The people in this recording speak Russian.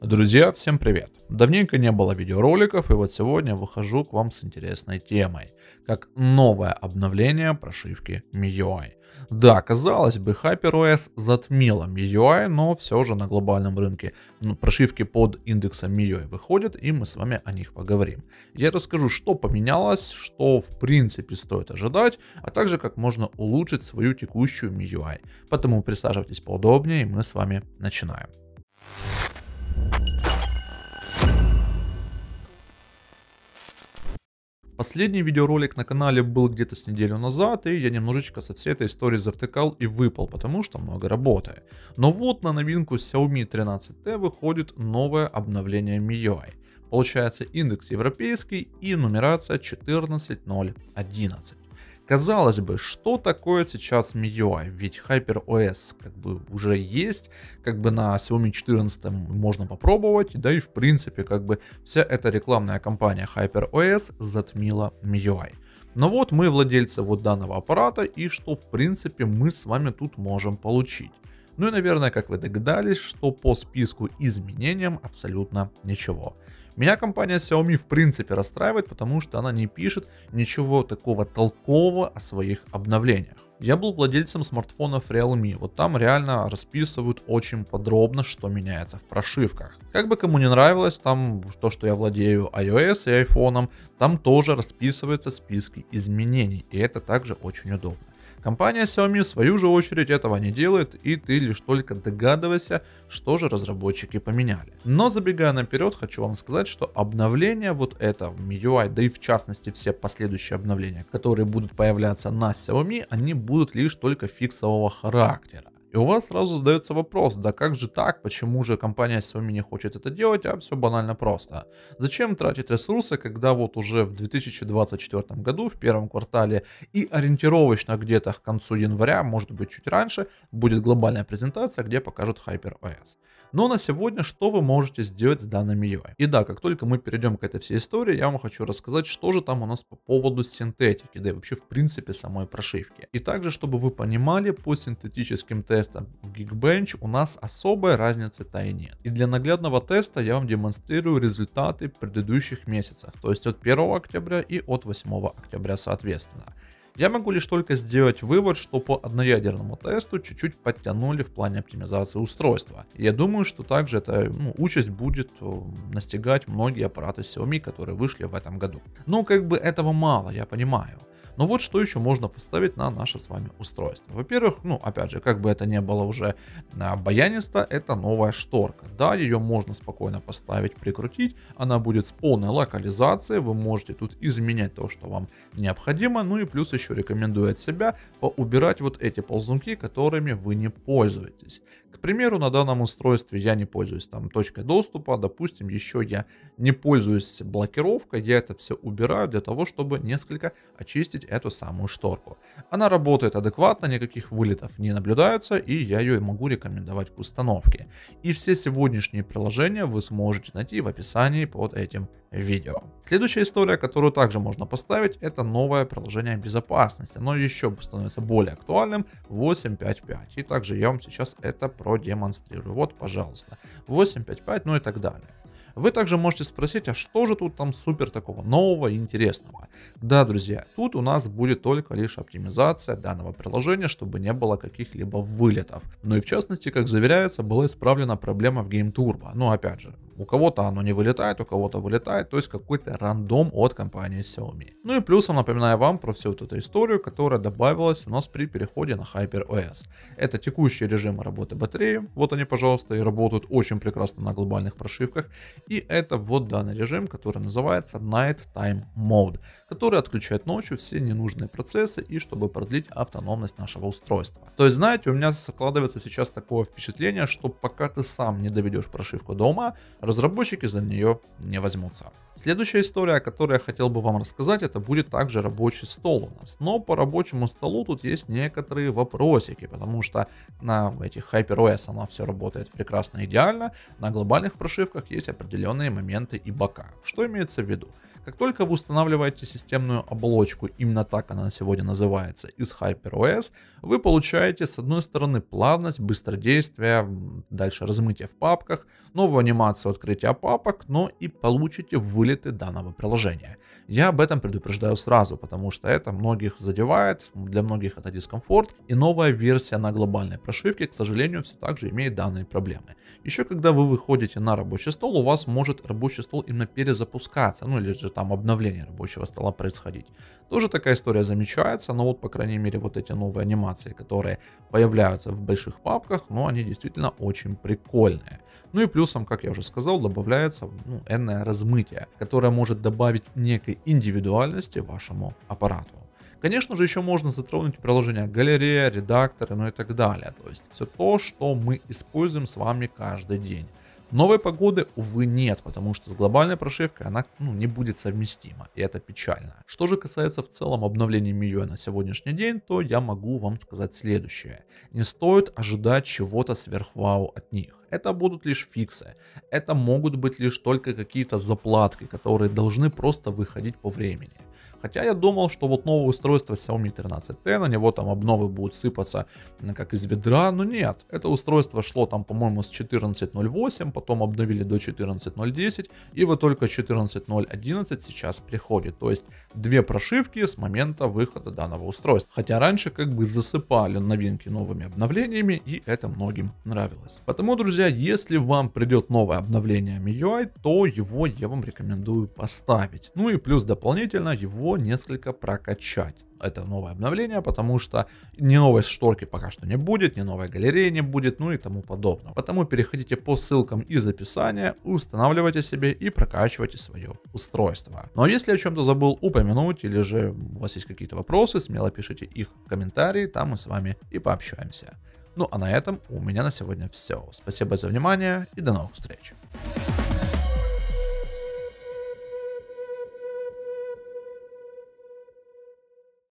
Друзья, всем привет! Давненько не было видеороликов, и вот сегодня выхожу к вам с интересной темой, как новое обновление прошивки MIUI. Да, казалось бы, HyperOS затмило MIUI, но все же на глобальном рынке прошивки под индексом MIUI выходят, и мы с вами о них поговорим. Я расскажу, что поменялось, что в принципе стоит ожидать, а также как можно улучшить свою текущую MIUI. Поэтому присаживайтесь поудобнее, и мы с вами начинаем. Последний видеоролик на канале был где-то с неделю назад, и я немножечко со всей этой истории завтыкал и выпал, потому что много работы. Но вот на новинку Xiaomi 13T выходит новое обновление MIUI. Получается индекс европейский и нумерация 14011. Казалось бы, что такое сейчас MIUI? Ведь HyperOS как бы уже есть, как бы на Xiaomi 14 можно попробовать, да и в принципе как бы вся эта рекламная кампания HyperOS затмила MIUI. Но вот мы владельцы вот данного аппарата и что в принципе мы с вами тут можем получить. Ну и наверное, как вы догадались, что по списку изменениям абсолютно ничего. Меня компания Xiaomi в принципе расстраивает, потому что она не пишет ничего такого толкового о своих обновлениях. Я был владельцем смартфонов Realme, вот там реально расписывают очень подробно, что меняется в прошивках. Как бы кому не нравилось, там то, что я владею iOS и iPhone, там тоже расписываются списки изменений, и это также очень удобно. Компания Xiaomi в свою же очередь этого не делает, и ты лишь только догадывайся, что же разработчики поменяли. Но забегая наперед, хочу вам сказать, что обновление вот это в MIUI, да и в частности все последующие обновления, которые будут появляться на Xiaomi, они будут лишь только фиксового характера. И у вас сразу задается вопрос, да как же так, почему же компания с вами не хочет это делать, а все банально просто. Зачем тратить ресурсы, когда вот уже в 2024 году, в первом квартале и ориентировочно где-то к концу января, может быть чуть раньше, будет глобальная презентация, где покажут HyperOS. Но на сегодня что вы можете сделать с данным UI? И да, как только мы перейдем к этой всей истории, я вам хочу рассказать, что же там у нас по поводу синтетики, да и вообще в принципе самой прошивки. И также, чтобы вы понимали, по синтетическим тестам теста Geekbench у нас особой разницы-то и нет. И для наглядного теста я вам демонстрирую результаты предыдущих месяцев, то есть от 1 октября и от 8 октября соответственно. Я могу лишь только сделать вывод, что по одноядерному тесту чуть-чуть подтянули в плане оптимизации устройства. я думаю, что также эта ну, участь будет э, настигать многие аппараты Xiaomi, которые вышли в этом году. Но ну, как бы этого мало, я понимаю. Но ну вот что еще можно поставить на наше с вами устройство. Во-первых, ну опять же, как бы это ни было уже а, баянисто, это новая шторка. Да, ее можно спокойно поставить, прикрутить. Она будет с полной локализацией. Вы можете тут изменять то, что вам необходимо. Ну и плюс еще рекомендую от себя поубирать вот эти ползунки, которыми вы не пользуетесь. К примеру, на данном устройстве я не пользуюсь там точкой доступа, допустим, еще я не пользуюсь блокировкой, я это все убираю для того, чтобы несколько очистить эту самую шторку. Она работает адекватно, никаких вылетов не наблюдается, и я ее могу рекомендовать к установке. И все сегодняшние приложения вы сможете найти в описании под этим видео. Следующая история, которую также можно поставить, это новое приложение безопасности. Оно еще становится более актуальным 8.5.5. И также я вам сейчас это продемонстрирую. Вот, пожалуйста, 8.5.5, ну и так далее. Вы также можете спросить, а что же тут там супер такого нового и интересного? Да, друзья, тут у нас будет только лишь оптимизация данного приложения, чтобы не было каких-либо вылетов. Ну и в частности, как заверяется, была исправлена проблема в Game Turbo. Ну опять же, у кого-то оно не вылетает, у кого-то вылетает, то есть какой-то рандом от компании Xiaomi. Ну и плюсом напоминаю вам про всю вот эту историю, которая добавилась у нас при переходе на HyperOS. Это текущие режимы работы батареи, вот они, пожалуйста, и работают очень прекрасно на глобальных прошивках. И это вот данный режим, который называется Night Time Mode, который отключает ночью все ненужные процессы и чтобы продлить автономность нашего устройства. То есть, знаете, у меня складывается сейчас такое впечатление, что пока ты сам не доведешь прошивку дома разработчики за нее не возьмутся. Следующая история, о которой я хотел бы вам рассказать, это будет также рабочий стол у нас. Но по рабочему столу тут есть некоторые вопросики, потому что на этих HyperOS она все работает прекрасно идеально, на глобальных прошивках есть определенные моменты и бока. Что имеется в виду? Как только вы устанавливаете системную оболочку, именно так она сегодня называется, из HyperOS, вы получаете с одной стороны плавность, быстродействие, дальше размытие в папках, новую анимацию от открытия папок, но и получите вылеты данного приложения. Я об этом предупреждаю сразу, потому что это многих задевает, для многих это дискомфорт, и новая версия на глобальной прошивке, к сожалению, все так же имеет данные проблемы. Еще когда вы выходите на рабочий стол, у вас может рабочий стол именно перезапускаться, ну или же там обновление рабочего стола происходить. Тоже такая история замечается, но вот по крайней мере вот эти новые анимации, которые появляются в больших папках, но ну, они действительно очень прикольные. Ну и плюсом, как я уже сказал, добавляется ну, энное размытие, которое может добавить некой индивидуальности вашему аппарату. Конечно же, еще можно затронуть приложения галерея, редакторы, ну и так далее. То есть все то, что мы используем с вами каждый день. Новой погоды, увы, нет, потому что с глобальной прошивкой она ну, не будет совместима, и это печально. Что же касается в целом обновления MIUI на сегодняшний день, то я могу вам сказать следующее. Не стоит ожидать чего-то сверхвау от них. Это будут лишь фиксы, это могут быть лишь только какие-то заплатки, которые должны просто выходить по времени. Хотя я думал, что вот новое устройство Xiaomi 13T, на него там обновы будут сыпаться как из ведра, но нет. Это устройство шло там, по-моему, с 14.08, потом обновили до 14.010, и вот только 14.011 сейчас приходит. То есть две прошивки с момента выхода данного устройства. Хотя раньше как бы засыпали новинки новыми обновлениями, и это многим нравилось. Поэтому, друзья, если вам придет новое обновление MIUI, то его я вам рекомендую поставить. Ну и плюс дополнительно его его несколько прокачать. Это новое обновление, потому что ни новой шторки пока что не будет, ни новой галереи не будет, ну и тому подобное. Поэтому переходите по ссылкам из описания, устанавливайте себе и прокачивайте свое устройство. Но ну, а если я о чем-то забыл упомянуть или же у вас есть какие-то вопросы, смело пишите их в комментарии, там мы с вами и пообщаемся. Ну а на этом у меня на сегодня все. Спасибо за внимание и до новых встреч.